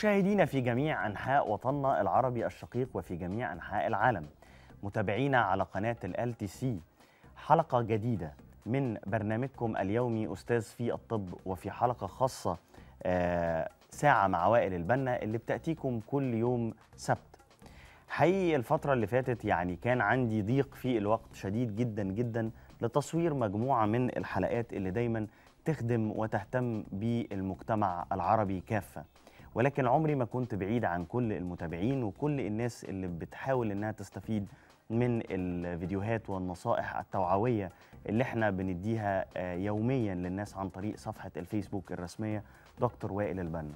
مشاهدينا في جميع أنحاء وطننا العربي الشقيق وفي جميع أنحاء العالم متابعينا على قناة ال تي سي حلقة جديدة من برنامجكم اليومي أستاذ في الطب وفي حلقة خاصة آه، ساعة مع وائل البنا اللي بتأتيكم كل يوم سبت حقيقي الفترة اللي فاتت يعني كان عندي ضيق في الوقت شديد جدا جدا لتصوير مجموعة من الحلقات اللي دايما تخدم وتهتم بالمجتمع العربي كافة ولكن عمري ما كنت بعيد عن كل المتابعين وكل الناس اللي بتحاول انها تستفيد من الفيديوهات والنصائح التوعويه اللي احنا بنديها آه، يوميا للناس عن طريق صفحه الفيسبوك الرسميه دكتور وائل البنا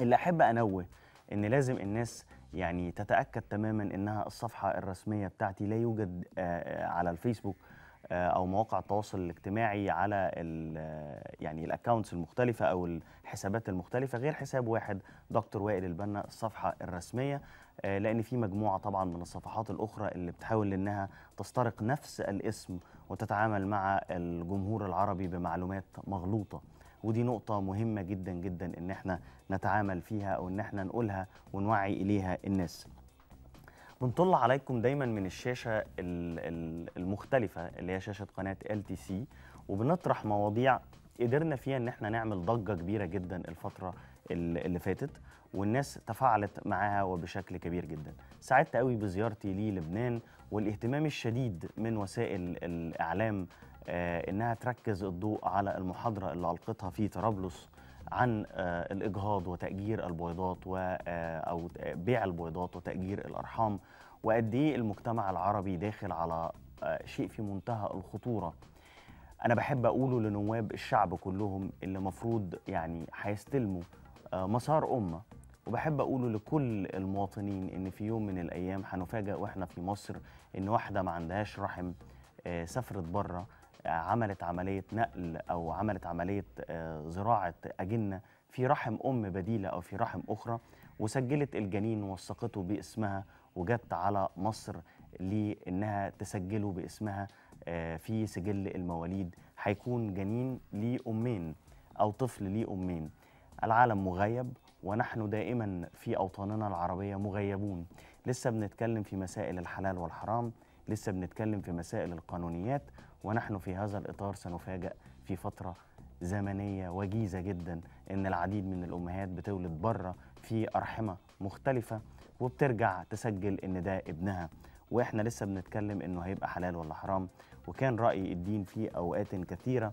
اللي احب انوه ان لازم الناس يعني تتاكد تماما انها الصفحه الرسميه بتاعتي لا يوجد آه، آه، على الفيسبوك آه، او مواقع التواصل الاجتماعي على آه، يعني الاكونتس المختلفه او الحسابات المختلفه غير حساب واحد دكتور وائل البنا الصفحه الرسميه آه، لان في مجموعه طبعا من الصفحات الاخرى اللي بتحاول انها تسترق نفس الاسم وتتعامل مع الجمهور العربي بمعلومات مغلوطه ودي نقطه مهمه جدا جدا ان احنا نتعامل فيها او ان احنا نقولها ونوعي اليها الناس بنطل عليكم دايما من الشاشه المختلفه اللي هي شاشه قناه ال تي سي وبنطرح مواضيع قدرنا فيها ان احنا نعمل ضجه كبيره جدا الفتره اللي فاتت والناس تفاعلت معاها وبشكل كبير جدا سعدت قوي بزيارتي للبنان والاهتمام الشديد من وسائل الاعلام آه، انها تركز الضوء على المحاضره اللي القتها في طرابلس عن آه، الإجهاض وتأجير البويضات و آه، أو بيع البويضات وتأجير الأرحام وقد إيه المجتمع العربي داخل على آه، شيء في منتهى الخطورة أنا بحب أقوله لنواب الشعب كلهم اللي مفروض يعني هيستلموا مسار أمة وبحب أقوله لكل المواطنين إن في يوم من الأيام هنفاجأ وإحنا في مصر إن واحدة ما عندهاش رحم سافرت بره عملت عمليه نقل او عملت عمليه آه، زراعه اجنه في رحم ام بديله او في رحم اخرى وسجلت الجنين ووثقته باسمها وجت على مصر لانها تسجله باسمها آه، في سجل المواليد هيكون جنين لأمين امين او طفل لأمين امين العالم مغيب ونحن دائما في اوطاننا العربيه مغيبون لسه بنتكلم في مسائل الحلال والحرام لسه بنتكلم في مسائل القانونيات ونحن في هذا الإطار سنفاجأ في فترة زمنية وجيزة جدا إن العديد من الأمهات بتولد بره في أرحمة مختلفة وبترجع تسجل إن ده ابنها وإحنا لسه بنتكلم إنه هيبقى حلال ولا حرام وكان رأي الدين في أوقات كثيرة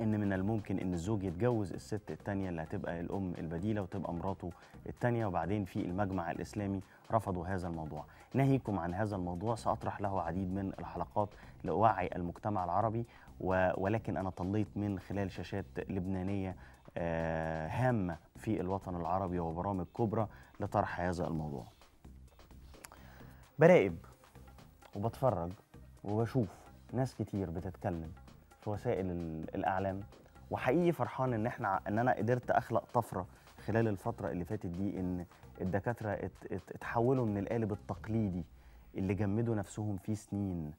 ان من الممكن ان الزوج يتجوز الست الثانيه اللي هتبقى الام البديله وتبقى مراته الثانيه وبعدين في المجمع الاسلامي رفضوا هذا الموضوع ناهيكم عن هذا الموضوع ساطرح له عديد من الحلقات لاوعي المجتمع العربي ولكن انا طليت من خلال شاشات لبنانيه آه، هامه في الوطن العربي وبرامج كبرى لطرح هذا الموضوع براقب وبتفرج وبشوف ناس كتير بتتكلم في وسائل الاعلام وحقيقي فرحان ان احنا ان انا قدرت اخلق طفره خلال الفتره اللي فاتت دي ان الدكاتره اتحولوا من القالب التقليدي اللي جمدوا نفسهم فيه سنين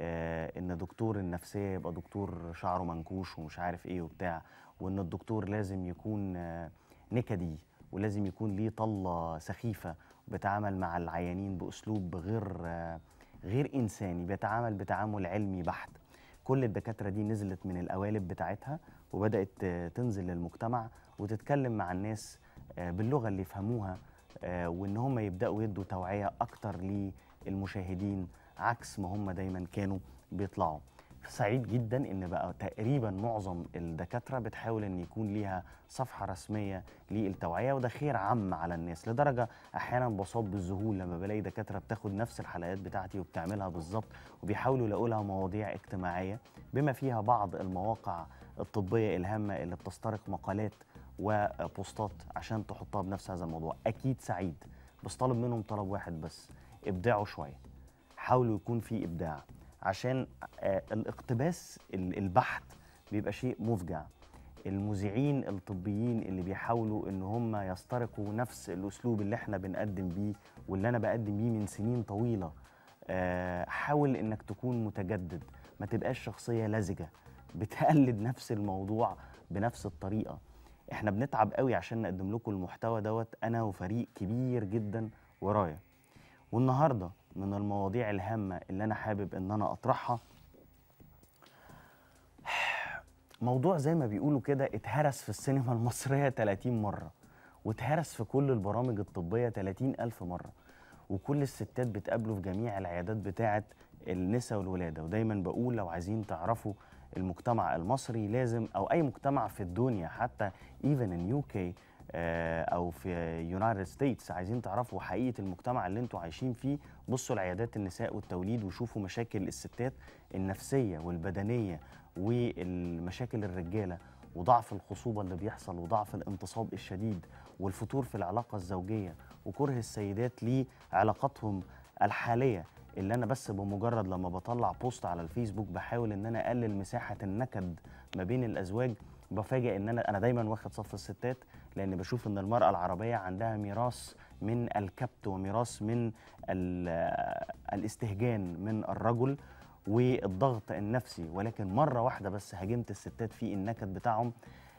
آه ان دكتور النفسيه يبقى دكتور شعره منكوش ومش عارف ايه وبتاع وان الدكتور لازم يكون آه نكدي ولازم يكون ليه طله سخيفه بيتعامل مع العيانين باسلوب غير آه غير انساني بيتعامل بتعامل علمي بحت كل الدكاتره دي نزلت من القوالب بتاعتها وبدات تنزل للمجتمع وتتكلم مع الناس آه، باللغه اللي يفهموها آه، وان هم يبداوا يدوا توعيه اكتر للمشاهدين عكس ما هم دايما كانوا بيطلعوا سعيد جدا ان بقى تقريبا معظم الدكاتره بتحاول ان يكون ليها صفحه رسميه للتوعيه وده خير عام على الناس لدرجه احيانا بصاب بالذهول لما بلاقي دكاتره بتاخد نفس الحلقات بتاعتي وبتعملها بالظبط وبيحاولوا يلاقوا لها مواضيع اجتماعيه بما فيها بعض المواقع الطبيه الهامه اللي بتسترق مقالات وبوستات عشان تحطها بنفس هذا الموضوع اكيد سعيد بس طالب منهم طلب واحد بس ابدعوا شويه حاولوا يكون في ابداع عشان آه، الاقتباس البحت بيبقى شيء مفجع المذيعين الطبيين اللي بيحاولوا ان هم يسترقوا نفس الاسلوب اللي احنا بنقدم بيه واللي انا بقدم بيه من سنين طويله آه، حاول انك تكون متجدد ما تبقاش شخصيه لزجه بتقلد نفس الموضوع بنفس الطريقه احنا بنتعب قوي عشان نقدم لكم المحتوى دوت انا وفريق كبير جدا ورايا والنهارده من المواضيع الهامة اللي أنا حابب إن أنا أطرحها موضوع زي ما بيقولوا كده اتهرس في السينما المصرية 30 مرة واتهرس في كل البرامج الطبية 30 ألف مرة وكل الستات بتقابله في جميع العيادات بتاعة النساء والولادة ودايما بقول لو عايزين تعرفوا المجتمع المصري لازم أو أي مجتمع في الدنيا حتى even in UK آه، او في يونايتد ستيتس عايزين تعرفوا حقيقه المجتمع اللي انتوا عايشين فيه بصوا لعيادات النساء والتوليد وشوفوا مشاكل الستات النفسيه والبدنيه والمشاكل الرجاله وضعف الخصوبة اللي بيحصل وضعف الانتصاب الشديد والفتور في العلاقة الزوجية وكره السيدات لعلاقاتهم الحالية اللي انا بس بمجرد لما بطلع بوست على الفيسبوك بحاول ان انا اقلل مساحه النكد ما بين الازواج بفاجئ ان انا انا دايما واخد صف الستات لان بشوف ان المراه العربيه عندها ميراث من الكبت وميراث من الاستهجان من الرجل والضغط النفسي ولكن مره واحده بس هاجمت الستات في النكد بتاعهم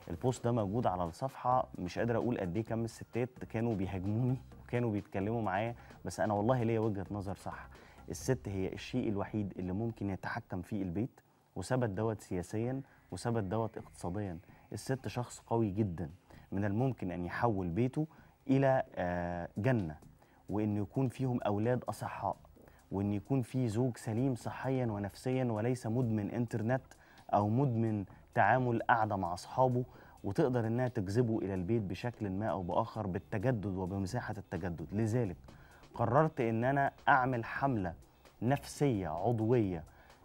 البوست ده موجود على الصفحه مش قادر اقول قد ايه كم الستات كانوا بيهاجموني وكانوا بيتكلموا معايا بس انا والله ليا وجهه نظر صح الست هي الشيء الوحيد اللي ممكن يتحكم فيه البيت وثبت دوت سياسيا وثبت دوت اقتصاديا الست شخص قوي جدا من الممكن ان يحول بيته الى آه، جنه وان يكون فيهم اولاد اصحاء وان يكون في زوج سليم صحيا ونفسيا وليس مدمن انترنت او مدمن تعامل قاعده مع اصحابه وتقدر انها تجذبه الى البيت بشكل ما او باخر بالتجدد وبمساحه التجدد لذلك قررت ان انا اعمل حمله نفسيه عضويه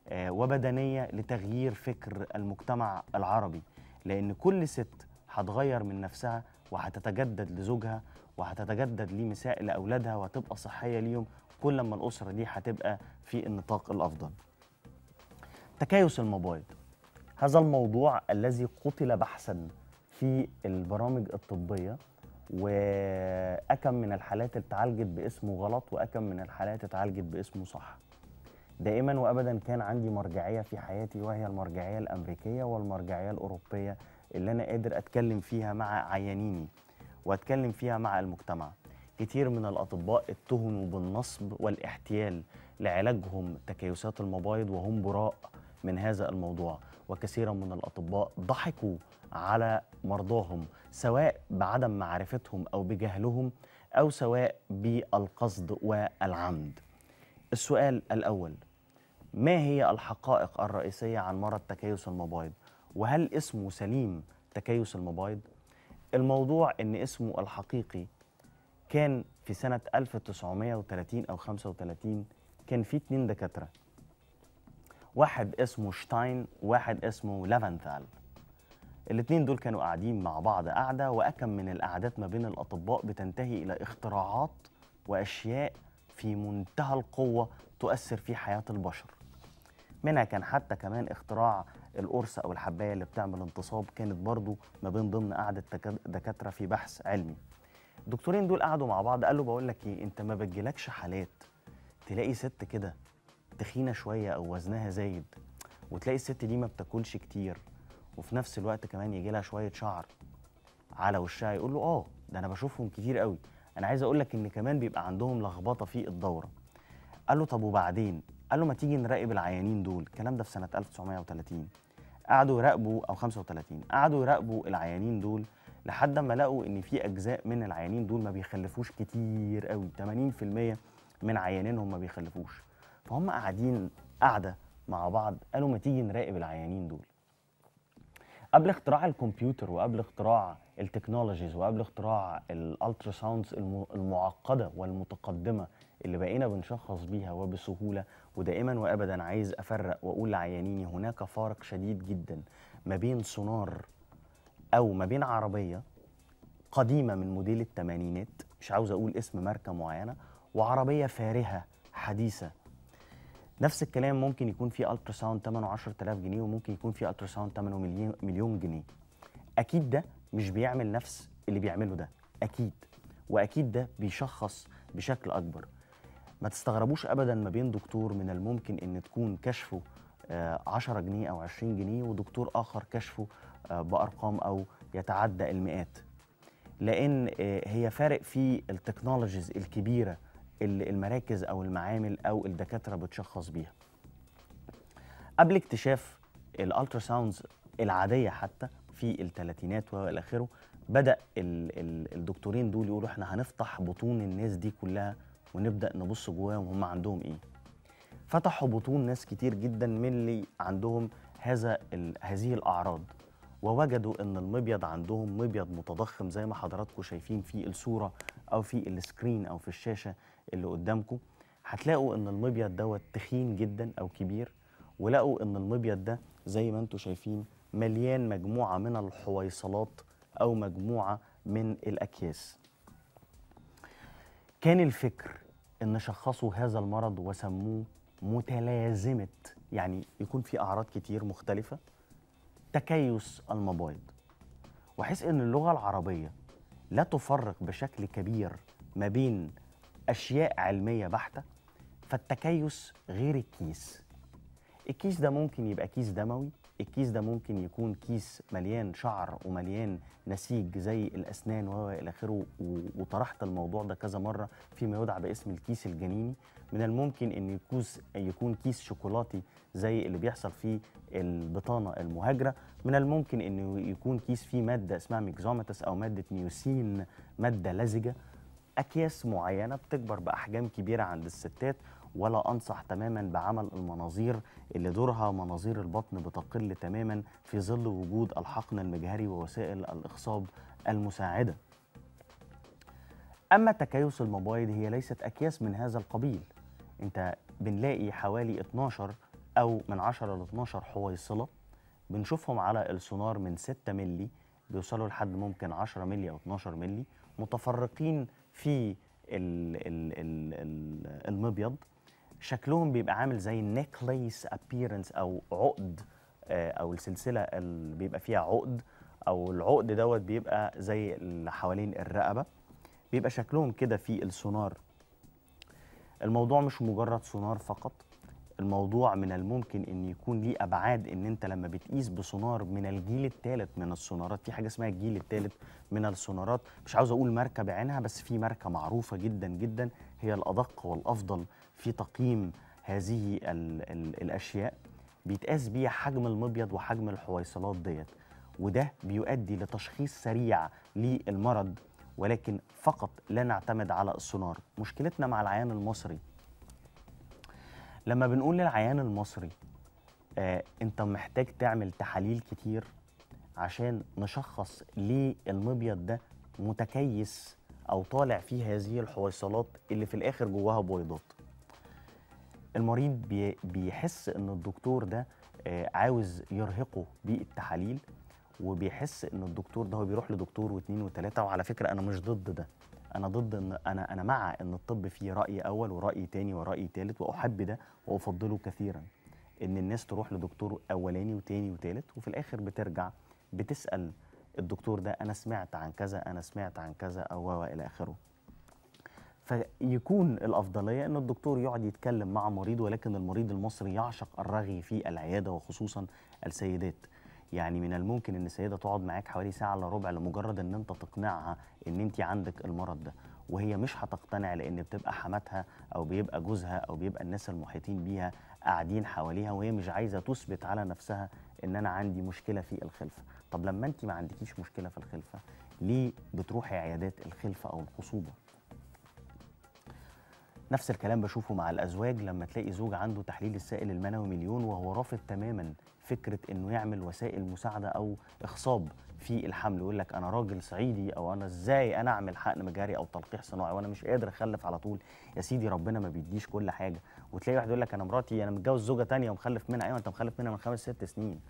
آه، وبدنيه لتغيير فكر المجتمع العربي لان كل ست هتغير من نفسها وهتتجدد لزوجها وهتتجدد لمساء لاولادها وهتبقى صحيه ليهم كل ما الاسره دي هتبقى في النطاق الافضل تكيس المبايض هذا الموضوع الذي قتل بحثا في البرامج الطبيه وأكم من الحالات اتعالجت باسمه غلط وأكم من الحالات اتعالجت باسمه صح دائما وأبدا كان عندي مرجعية في حياتي وهي المرجعية الأمريكية والمرجعية الأوروبية اللي أنا قادر أتكلم فيها مع عيانيني وأتكلم فيها مع المجتمع كتير من الأطباء اتهموا بالنصب والاحتيال لعلاجهم تكيسات المبايض وهم براء من هذا الموضوع وكثيرا من الأطباء ضحكوا على مرضاهم سواء بعدم معرفتهم أو بجهلهم أو سواء بالقصد والعمد السؤال الأول ما هي الحقائق الرئيسية عن مرض تكيس المبايض وهل اسمه سليم تكيس المبايض؟ الموضوع أن اسمه الحقيقي كان في سنة 1930 أو 35 كان في اتنين دكاترة واحد اسمه شتاين وواحد اسمه لافنثال الاثنين دول كانوا قاعدين مع بعض قعدة وأكم من القعدات ما بين الأطباء بتنتهي إلى اختراعات وأشياء في منتهى القوة تؤثر في حياة البشر منها كان حتى كمان اختراع القرص أو الحباية اللي بتعمل انتصاب كانت برضو ما بين ضمن قعدة دكاترة في بحث علمي الدكتورين دول قعدوا مع بعض قالوا بقول لك ايه انت ما بتجيلكش حالات تلاقي ست كده تخينه شويه او وزنها زايد وتلاقي الست دي ما بتاكلش كتير وفي نفس الوقت كمان يجي لها شويه شعر على وشها يقول له اه ده انا بشوفهم كتير قوي انا عايز اقول لك ان كمان بيبقى عندهم لخبطه في الدوره قال له طب وبعدين قال له ما تيجي نراقب العيانين دول الكلام ده في سنه 1930 قعدوا يراقبوا او 35 قعدوا يراقبوا العيانين دول لحد ما لقوا ان في اجزاء من العيانين دول ما بيخلفوش كتير قوي 80% من عيانينهم ما بيخلفوش فهم قاعدين قاعده مع بعض قالوا ما تيجي نراقب العيانين دول قبل اختراع الكمبيوتر وقبل اختراع التكنولوجيز وقبل اختراع الالترا ساوندز المعقده والمتقدمه اللي بقينا بنشخص بيها وبسهوله ودائما وابدا عايز افرق واقول لعيانيني هناك فارق شديد جدا ما بين سونار او ما بين عربيه قديمه من موديل الثمانينات مش عاوز اقول اسم ماركه معينه وعربيه فارهه حديثه نفس الكلام ممكن يكون في الترا ساوند ثمنه 10000 جنيه وممكن يكون في الترا ساوند ثمنه مليون, مليون جنيه اكيد ده مش بيعمل نفس اللي بيعمله ده اكيد واكيد ده بيشخص بشكل اكبر ما تستغربوش ابدا ما بين دكتور من الممكن ان تكون كشفه 10 آه، جنيه او 20 جنيه ودكتور اخر كشفه آه، بارقام او يتعدى المئات لان آه، هي فارق في التكنولوجيز الكبيره المراكز او المعامل او الدكاتره بتشخص بيها قبل اكتشاف الالترا ساوندز العاديه حتى في الثلاثينات والى اخره بدا الدكتورين دول يقولوا احنا هنفتح بطون الناس دي كلها ونبدا نبص جواهم هم عندهم ايه فتحوا بطون ناس كتير جدا من اللي عندهم هذا هذه الاعراض ووجدوا ان المبيض عندهم مبيض متضخم زي ما حضراتكم شايفين في الصوره او في السكرين او في الشاشه اللي قدامكم هتلاقوا ان المبيض دوت تخين جدا او كبير ولقوا ان المبيض ده زي ما انتم شايفين مليان مجموعه من الحويصلات او مجموعه من الاكياس كان الفكر ان شخصوا هذا المرض وسموه متلازمه يعني يكون في اعراض كتير مختلفه تكيس المبايض وحس ان اللغه العربيه لا تفرق بشكل كبير ما بين أشياء علمية بحتة فالتكيس غير الكيس الكيس ده ممكن يبقى كيس دموي الكيس ده ممكن يكون كيس مليان شعر ومليان نسيج زي الأسنان وإلى آخره وطرحت الموضوع ده كذا مرة فيما يدعى باسم الكيس الجنيني من الممكن أن يكون كيس شوكولاتي زي اللي بيحصل فيه البطانه المهاجره من الممكن انه يكون كيس فيه ماده اسمها ميكزوماتس او ماده ميوسين ماده لزجه اكياس معينه بتكبر باحجام كبيره عند الستات ولا انصح تماما بعمل المناظير اللي دورها مناظير البطن بتقل تماما في ظل وجود الحقن المجهري ووسائل الاخصاب المساعده اما تكيس المبايض هي ليست اكياس من هذا القبيل انت بنلاقي حوالي 12 او من 10 ل 12 حويصله بنشوفهم على السونار من 6 مللي بيوصلوا لحد ممكن 10 مللي او 12 مللي متفرقين في الـ الـ الـ الـ المبيض شكلهم بيبقى عامل زي نيكليس ابييرنس او عقد آه، او السلسله اللي بيبقى فيها عقد او العقد دوت بيبقى زي اللي حوالين الرقبه بيبقى شكلهم كده في السونار الموضوع مش مجرد سونار فقط الموضوع من الممكن ان يكون ليه ابعاد ان انت لما بتقيس بسونار من الجيل الثالث من السونارات في حاجه اسمها الجيل الثالث من السونارات مش عاوز اقول ماركه بعينها بس في ماركه معروفه جدا جدا هي الادق والافضل في تقييم هذه الـ الـ الاشياء بيتقاس بيها حجم المبيض وحجم الحويصلات ديت وده بيؤدي لتشخيص سريع للمرض ولكن فقط لا نعتمد على السونار مشكلتنا مع العيان المصري لما بنقول للعيان المصري آه انت محتاج تعمل تحاليل كتير عشان نشخص ليه المبيض ده متكيس او طالع فيه هذه الحويصلات اللي في الاخر جواها بويضات المريض بيحس ان الدكتور ده آه، عاوز يرهقه بالتحاليل وبيحس ان الدكتور ده هو بيروح لدكتور واثنين وثلاثه وعلى فكره انا مش ضد ده انا ضد ان انا انا مع ان الطب فيه راي اول وراي تاني وراي تالت واحب ده وافضله كثيرا ان الناس تروح لدكتور اولاني وتاني وتالت وفي الاخر بترجع بتسال الدكتور ده انا سمعت عن كذا انا سمعت عن كذا او الى اخره فيكون الافضليه ان الدكتور يقعد يتكلم مع مريض ولكن المريض المصري يعشق الرغي في العياده وخصوصا السيدات يعني من الممكن ان السيده تقعد معاك حوالي ساعه الا ربع لمجرد ان انت تقنعها ان انت عندك المرض ده وهي مش هتقتنع لان بتبقى حماتها او بيبقى جوزها او بيبقى الناس المحيطين بيها قاعدين حواليها وهي مش عايزه تثبت على نفسها ان انا عندي مشكله في الخلفه طب لما انت ما عندكيش مشكله في الخلفه ليه بتروحي عيادات الخلفه او الخصوبه نفس الكلام بشوفه مع الازواج لما تلاقي زوج عنده تحليل السائل المنوي مليون وهو رافض تماما فكره انه يعمل وسائل مساعده او اخصاب في الحمل يقول لك انا راجل صعيدي او انا ازاي انا اعمل حقن مجاري او تلقيح صناعي وانا مش قادر اخلف على طول يا سيدي ربنا ما بيديش كل حاجه وتلاقي واحد يقول لك انا مراتي انا متجوز زوجه ثانيه ومخلف منها ايوه انت مخلف منها من خمس ست سنين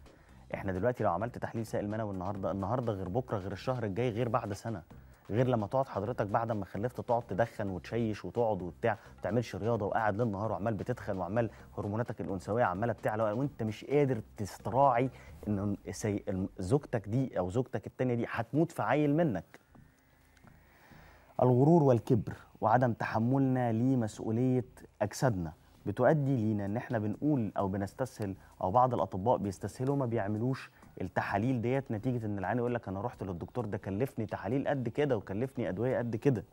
احنا دلوقتي لو عملت تحليل سائل منوي النهارده النهارده غير بكره غير الشهر الجاي غير بعد سنه غير لما تقعد حضرتك بعد ما خلفت تقعد تدخن وتشيش وتقعد وبتاع ما تعملش رياضه وقاعد ليل نهار وعمال بتدخن وعمال هرموناتك الانثويه عماله بتعلى وانت مش قادر تستراعي ان زوجتك دي او زوجتك التانيه دي هتموت في عيل منك الغرور والكبر وعدم تحملنا لمسؤوليه اجسادنا بتؤدي لينا ان احنا بنقول او بنستسهل او بعض الاطباء بيستسهلوا ما بيعملوش التحاليل ديت نتيجه ان العيان يقول لك انا رحت للدكتور ده كلفني تحاليل قد كده وكلفني ادويه قد كده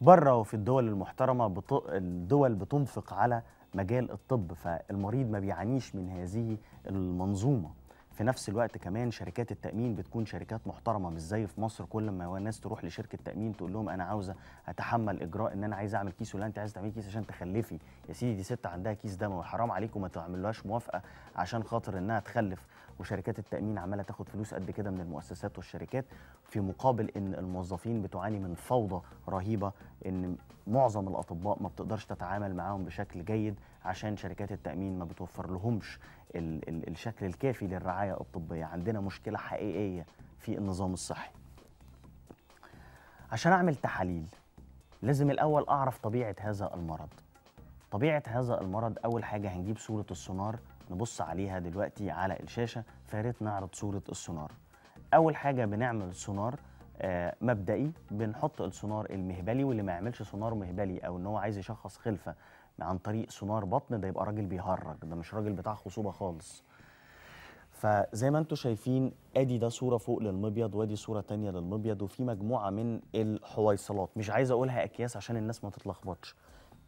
بره وفي الدول المحترمه بط... الدول بتنفق على مجال الطب فالمريض ما بيعانيش من هذه المنظومه في نفس الوقت كمان شركات التامين بتكون شركات محترمه مش زي في مصر كل ما الناس تروح لشركه تامين تقول لهم انا عاوزه اتحمل اجراء ان انا عايز اعمل كيس ولا انت عايز تعمل كيس عشان تخلفي يا سيدي دي ست عندها كيس دموي وحرام عليكم ما تعملوهاش موافقه عشان خاطر انها تخلف وشركات التامين عماله تاخد فلوس قد كده من المؤسسات والشركات في مقابل ان الموظفين بتعاني من فوضى رهيبه ان معظم الاطباء ما بتقدرش تتعامل معاهم بشكل جيد عشان شركات التامين ما بتوفر لهمش ال ال الشكل الكافي للرعايه الطبيه عندنا مشكله حقيقيه في النظام الصحي عشان اعمل تحاليل لازم الاول اعرف طبيعه هذا المرض طبيعه هذا المرض اول حاجه هنجيب صوره السونار نبص عليها دلوقتي على الشاشه فاريت نعرض صوره السونار اول حاجه بنعمل سونار آه، مبدئي بنحط السونار المهبلي واللي ما يعملش سونار مهبلي او ان هو عايز يشخص خلفه عن طريق سونار بطن ده يبقى راجل بيهرج ده مش راجل بتاع خصوبه خالص فزي ما انتم شايفين ادي ده صوره فوق للمبيض وادي صوره تانية للمبيض وفي مجموعه من الحويصلات مش عايز اقولها اكياس عشان الناس ما تتلخبطش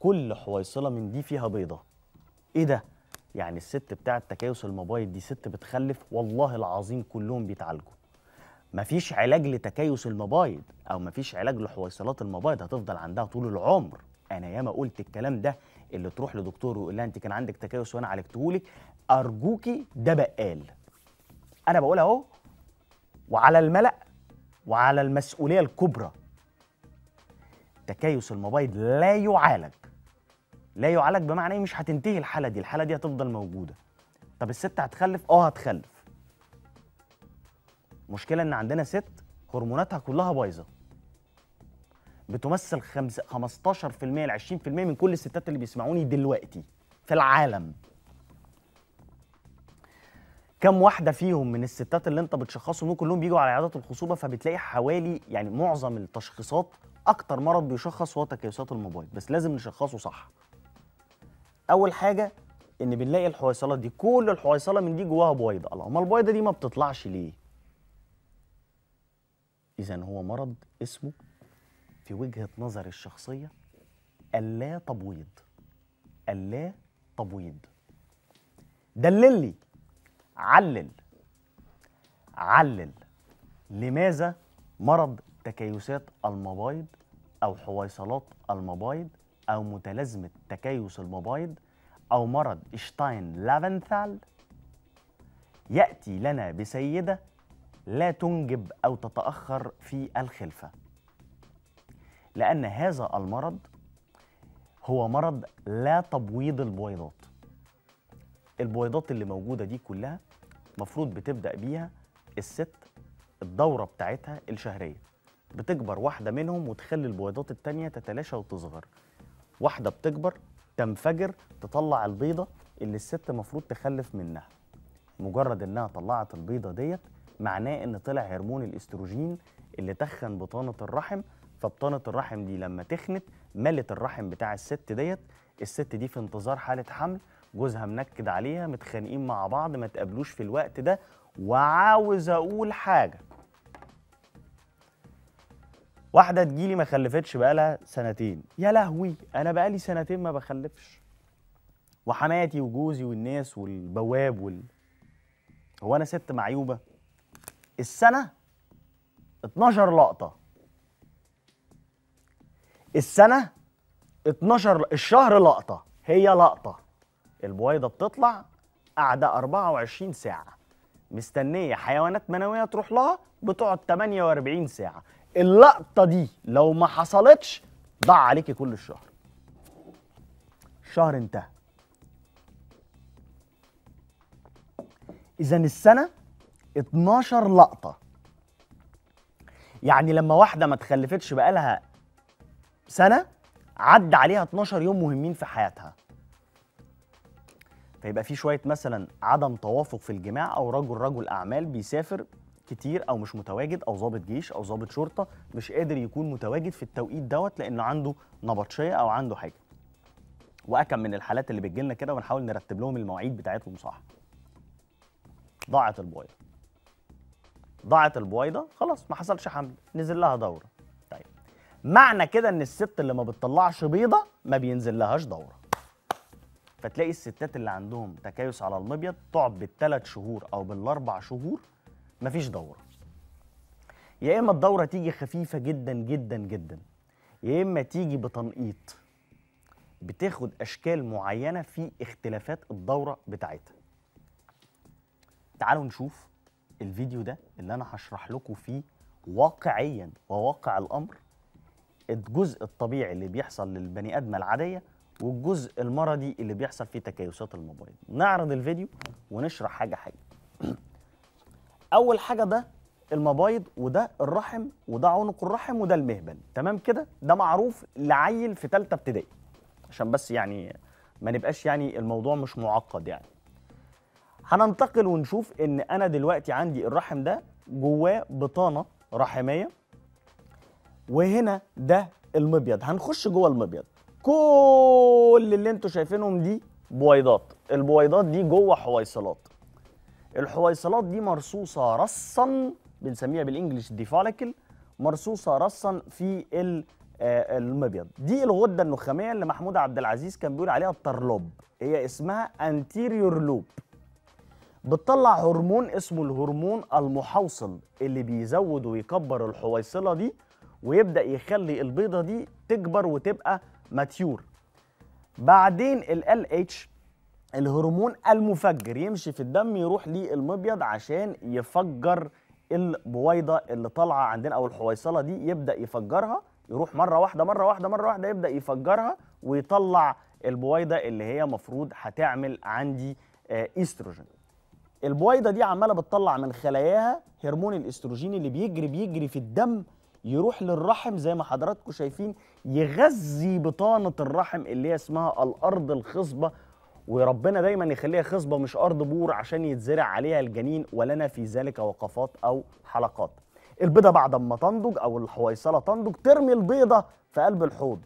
كل حويصله من دي فيها بيضه ايه ده يعني الست بتاعه تكيس الموبايل دي ست بتخلف والله العظيم كلهم بيتعالجوا مفيش علاج لتكيس المبايض او مفيش علاج لحويصلات المبايض هتفضل عندها طول العمر انا ياما قلت الكلام ده اللي تروح لدكتور ويقول لها انت كان عندك تكيس وانا عالجتهولك ارجوكي ده بقال انا بقول اهو وعلى الملأ وعلى المسؤوليه الكبرى تكيس المبايض لا يعالج لا يعالج بمعنى ايه مش هتنتهي الحاله دي الحاله دي هتفضل موجوده طب الست هتخلف اه هتخلف المشكله ان عندنا ست هرموناتها كلها بايظه بتمثل 15% ل 20% من كل الستات اللي بيسمعوني دلوقتي في العالم كم واحده فيهم من الستات اللي انت بتشخصهم كلهم بيجوا على عيادات الخصوبه فبتلاقي حوالي يعني معظم التشخيصات اكتر مرض بيشخص هو تكيسات الموبايل بس لازم نشخصه صح اول حاجه ان بنلاقي الحويصلات دي كل الحويصله من دي جواها بويضه الله امال البويضه دي ما بتطلعش ليه اذا هو مرض اسمه في وجهه نظر الشخصيه اللا تبويض اللا تبويض دلل لي علل علل لماذا مرض تكيسات المبايض او حويصلات المبايض أو متلازمة تكيس المبايض أو مرض شتاين لافنثال يأتي لنا بسيدة لا تنجب أو تتأخر في الخلفة لأن هذا المرض هو مرض لا تبويض البويضات البويضات اللي موجودة دي كلها مفروض بتبدأ بيها الست الدورة بتاعتها الشهرية بتكبر واحدة منهم وتخلي البويضات التانية تتلاشى وتصغر واحده بتكبر تنفجر تطلع البيضه اللي الست المفروض تخلف منها مجرد انها طلعت البيضه ديت معناه ان طلع هرمون الاستروجين اللي تخن بطانه الرحم فبطانه الرحم دي لما تخنت ملت الرحم بتاع الست ديت الست دي في انتظار حاله حمل جوزها منكد عليها متخانقين مع بعض ما تقابلوش في الوقت ده وعاوز اقول حاجه واحده تجيلي ما خلفتش بقالها سنتين يا لهوي انا بقالي سنتين ما بخلفش وحماتي وجوزي والناس والبواب وال هو انا ست معيوبه السنه 12 لقطه السنه 12 الشهر لقطه هي لقطه البويضه بتطلع قاعده 24 ساعه مستنيه حيوانات منويه تروح لها بتقعد 48 ساعه اللقطه دي لو ما حصلتش ضاع عليكي كل الشهر الشهر انتهى اذا السنه 12 لقطه يعني لما واحده ما تخلفتش بقالها سنه عدى عليها 12 يوم مهمين في حياتها فيبقى في شويه مثلا عدم توافق في الجماع او رجل رجل اعمال بيسافر كتير او مش متواجد او ضابط جيش او ضابط شرطه مش قادر يكون متواجد في التوقيت دوت لان عنده نبطشيه او عنده حاجه واكم من الحالات اللي بتجي لنا كده ونحاول نرتب لهم المواعيد بتاعتهم صح ضاعت البويضه ضاعت البويضه خلاص ما حصلش حمل نزل لها دوره طيب معنى كده ان الست اللي ما بتطلعش بيضه ما بينزل لهاش دوره فتلاقي الستات اللي عندهم تكيس على المبيض تقعد بالثلاث شهور او بالاربع شهور مفيش دوره يا اما الدوره تيجي خفيفه جدا جدا جدا يا اما تيجي بتنقيط بتاخد اشكال معينه في اختلافات الدوره بتاعتها تعالوا نشوف الفيديو ده اللي انا هشرح لكم فيه واقعيا وواقع الامر الجزء الطبيعي اللي بيحصل للبني ادمه العاديه والجزء المرضي اللي بيحصل فيه تكيسات الموبايل نعرض الفيديو ونشرح حاجه حاجه اول حاجه ده المبايض وده الرحم وده عنق الرحم وده المهبل تمام كده ده معروف لعيل في ثالثه ابتدائي عشان بس يعني ما نبقاش يعني الموضوع مش معقد يعني هننتقل ونشوف ان انا دلوقتي عندي الرحم ده جواه بطانه رحميه وهنا ده المبيض هنخش جوه المبيض كل اللي انتوا شايفينهم دي بويضات البويضات دي جوه حويصلات الحويصلات دي مرصوصه رصا بنسميها بالانجلش فالكل مرصوصه رصا في آه، المبيض دي الغده النخاميه اللي محمود عبد العزيز كان بيقول عليها الترلوب هي اسمها انتيريور لوب بتطلع هرمون اسمه الهرمون المحوصل اللي بيزود ويكبر الحويصله دي ويبدا يخلي البيضه دي تكبر وتبقى ماتيور بعدين ال LH الهرمون المفجر يمشي في الدم يروح للمبيض عشان يفجر البويضه اللي طالعه عندنا او الحويصله دي يبدا يفجرها يروح مره واحده مره واحده مره واحده يبدا يفجرها ويطلع البويضه اللي هي مفروض هتعمل عندي آه، استروجين البويضه دي عماله بتطلع من خلاياها هرمون الاستروجين اللي بيجري بيجري في الدم يروح للرحم زي ما حضراتكم شايفين يغذي بطانه الرحم اللي هي اسمها الارض الخصبه وربنا دايما يخليها خصبه مش ارض بور عشان يتزرع عليها الجنين ولنا في ذلك وقفات او حلقات البيضه بعد ما تنضج او الحويصله تنضج ترمي البيضه في قلب الحوض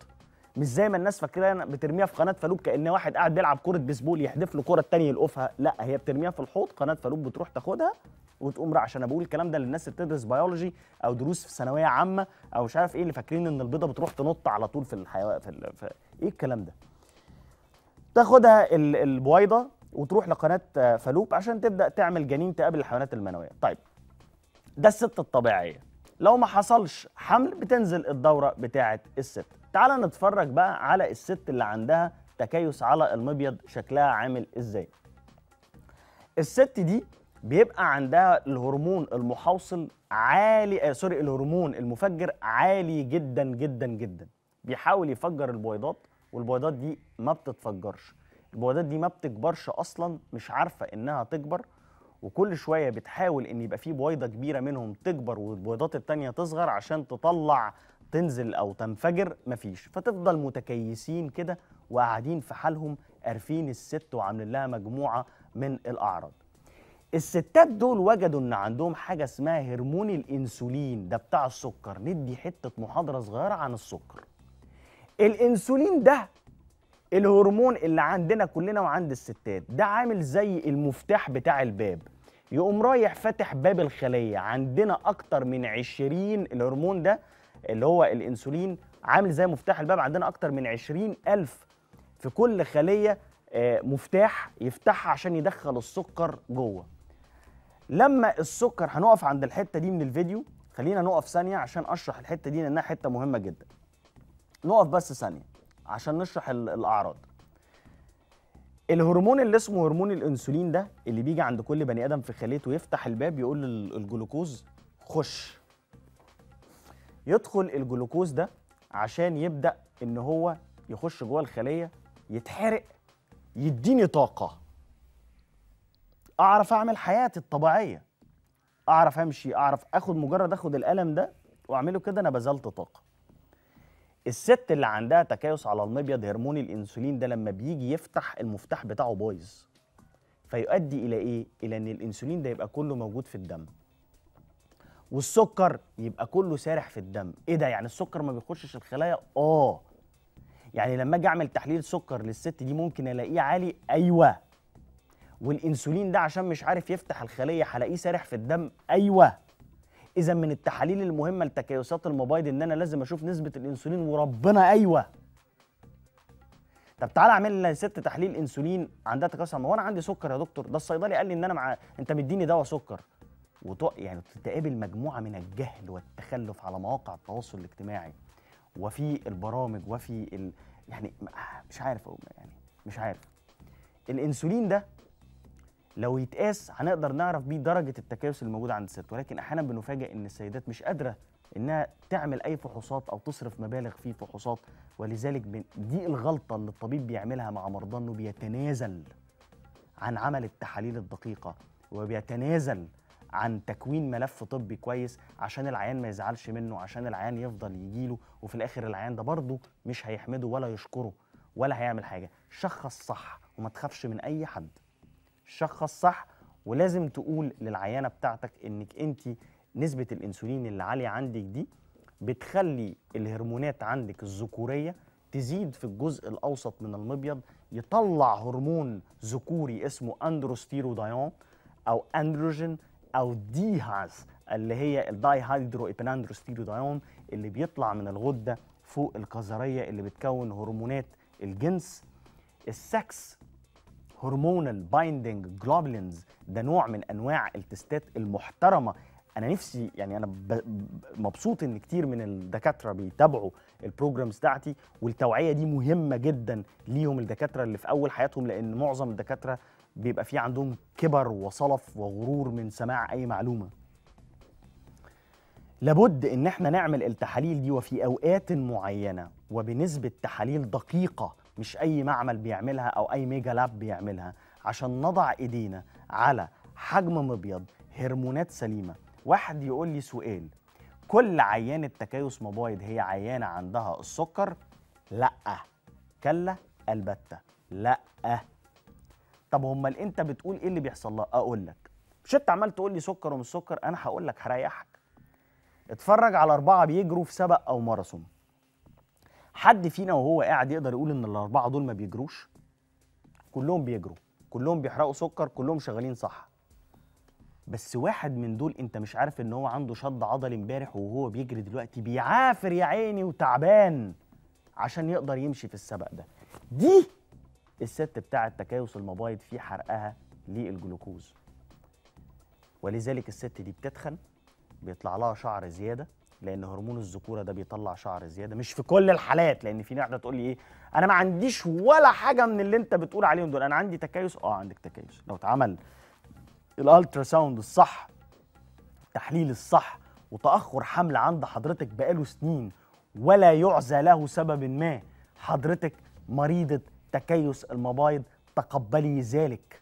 مش زي ما الناس فاكره بترميها في قناه فلوب كان واحد قاعد بيلعب كره بيسبول يحدف له كره الثانيه يلقفها لا هي بترميها في الحوض قناه فلوب بتروح تاخدها وتقوم راح عشان بقول الكلام ده للناس اللي بتدرس بيولوجي او دروس في ثانويه عامه او مش عارف ايه اللي فاكرين ان البيضه بتروح تنط على طول في الحيوان في, ال... في ايه الكلام ده تاخدها البويضه وتروح لقناه فالوب عشان تبدا تعمل جنين تقابل الحيوانات المنويه طيب ده الست الطبيعيه لو ما حصلش حمل بتنزل الدوره بتاعه الست تعال نتفرج بقى على الست اللي عندها تكيس على المبيض شكلها عامل ازاي الست دي بيبقى عندها الهرمون المحوصل عالي آه سوري الهرمون المفجر عالي جدا جدا جدا بيحاول يفجر البويضات والبويضات دي ما بتتفجرش البويضات دي ما بتكبرش اصلا مش عارفه انها تكبر وكل شويه بتحاول ان يبقى في بويضه كبيره منهم تكبر والبويضات التانيه تصغر عشان تطلع تنزل او تنفجر مفيش فتفضل متكيسين كده وقاعدين في حالهم قارفين الست وعاملين لها مجموعه من الاعراض الستات دول وجدوا ان عندهم حاجه اسمها هرمون الانسولين ده بتاع السكر ندي حته محاضره صغيره عن السكر الانسولين ده الهرمون اللي عندنا كلنا وعند الستات ده عامل زي المفتاح بتاع الباب يقوم رايح فاتح باب الخلية عندنا أكتر من عشرين الهرمون ده اللي هو الإنسولين عامل زي مفتاح الباب عندنا أكتر من عشرين ألف في كل خلية آه، مفتاح يفتحها عشان يدخل السكر جوه لما السكر هنقف عند الحتة دي من الفيديو خلينا نقف ثانية عشان أشرح الحتة دي لأنها حتة مهمة جداً نقف بس ثانيه عشان نشرح الاعراض الهرمون اللي اسمه هرمون الانسولين ده اللي بيجي عند كل بني ادم في خليته يفتح الباب يقول للجلوكوز خش يدخل الجلوكوز ده عشان يبدا ان هو يخش جوه الخليه يتحرق يديني طاقه اعرف اعمل حياتي الطبيعيه اعرف امشي اعرف اخد مجرد اخد الالم ده واعمله كده انا بذلت طاقه الست اللي عندها تكيس على المبيض هرمون الانسولين ده لما بيجي يفتح المفتاح بتاعه بايظ فيؤدي الى ايه الى ان الانسولين ده يبقى كله موجود في الدم والسكر يبقى كله سارح في الدم ايه ده يعني السكر ما بيخشش الخلايا اه يعني لما اجي اعمل تحليل سكر للست دي ممكن الاقيه عالي ايوه والانسولين ده عشان مش عارف يفتح الخليه هلاقيه سارح في الدم ايوه اذا من التحاليل المهمه لتكيسات المبايض ان انا لازم اشوف نسبه الانسولين وربنا ايوه طب تعالى اعمل لنا ست تحليل انسولين عندها تكيس ما هو انا عندي سكر يا دكتور ده الصيدلي قال لي ان انا مع انت مديني دواء سكر وتق... يعني تقابل مجموعه من الجهل والتخلف على مواقع التواصل الاجتماعي وفي البرامج وفي ال... يعني مش عارف يعني مش عارف الانسولين ده لو يتقاس هنقدر نعرف بيه درجه التكيس الموجوده عند الست ولكن احيانا بنفاجئ ان السيدات مش قادره انها تعمل اي فحوصات او تصرف مبالغ في فحوصات ولذلك دي الغلطه اللي الطبيب بيعملها مع مرضاه انه بيتنازل عن عمل التحاليل الدقيقه وبيتنازل عن تكوين ملف طبي كويس عشان العيان ما يزعلش منه عشان العيان يفضل يجيله وفي الاخر العيان ده برضه مش هيحمده ولا يشكره ولا هيعمل حاجه شخص صح وما تخافش من اي حد شخص صح ولازم تقول للعيانه بتاعتك انك انت نسبه الانسولين اللي عاليه عندك دي بتخلي الهرمونات عندك الذكوريه تزيد في الجزء الاوسط من المبيض يطلع هرمون ذكوري اسمه اندروستيرودايون او اندروجين او ديهاز اللي هي الداي هيدرو ايبناندروستيرودايون اللي بيطلع من الغده فوق القذريه اللي بتكون هرمونات الجنس السكس هرمونال بايندنج جلوبلينز ده نوع من انواع التستات المحترمه انا نفسي يعني انا مبسوط ان كتير من الدكاتره بيتابعوا البروجرامز بتاعتي والتوعيه دي مهمه جدا ليهم الدكاتره اللي في اول حياتهم لان معظم الدكاتره بيبقى في عندهم كبر وصلف وغرور من سماع اي معلومه لابد ان احنا نعمل التحاليل دي وفي اوقات معينه وبنسبه تحاليل دقيقه مش أي معمل بيعملها أو أي ميجا لاب بيعملها عشان نضع إيدينا على حجم مبيض هرمونات سليمة واحد يقول لي سؤال كل عيانة تكيس مبايض هي عيانة عندها السكر؟ لأ كلا البتة لأ طب امال انت بتقول ايه اللي بيحصل لها؟ اقول لك مش انت عمال تقول لي سكر ومش سكر انا هقول لك هريحك اتفرج على اربعه بيجروا في سبق او ماراثون حد فينا وهو قاعد يقدر يقول ان الاربعه دول ما بيجروش كلهم بيجروا كلهم بيحرقوا سكر كلهم شغالين صح بس واحد من دول انت مش عارف ان هو عنده شد عضلي امبارح وهو بيجري دلوقتي بيعافر يا عيني وتعبان عشان يقدر يمشي في السبق ده دي الست بتاع تكيس المبايض في حرقها للجلوكوز ولذلك الست دي بتتخن بيطلع لها شعر زياده لان هرمون الذكوره ده بيطلع شعر زياده مش في كل الحالات لان في واحده تقول لي ايه انا ما عنديش ولا حاجه من اللي انت بتقول عليهم دول انا عندي تكيس اه عندك تكيس لو اتعمل الالترا ساوند الصح التحليل الصح وتاخر حمل عند حضرتك بقاله سنين ولا يعزى له سبب ما حضرتك مريضه تكيس المبايض تقبلي ذلك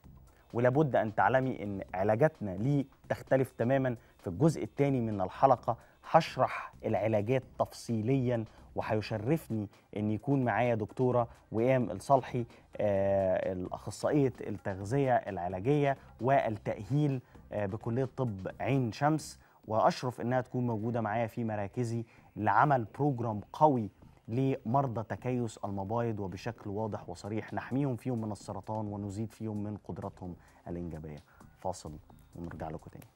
ولابد ان تعلمي ان علاجاتنا ليه تختلف تماما في الجزء الثاني من الحلقه هشرح العلاجات تفصيليا وهيشرفني ان يكون معايا دكتوره وئام الصالحي آه، الاخصائيه التغذيه العلاجيه والتاهيل آه، بكليه طب عين شمس واشرف انها تكون موجوده معايا في مراكزي لعمل بروجرام قوي لمرضى تكيس المبايض وبشكل واضح وصريح نحميهم فيهم من السرطان ونزيد فيهم من قدرتهم الانجابيه فاصل ونرجع لكم تاني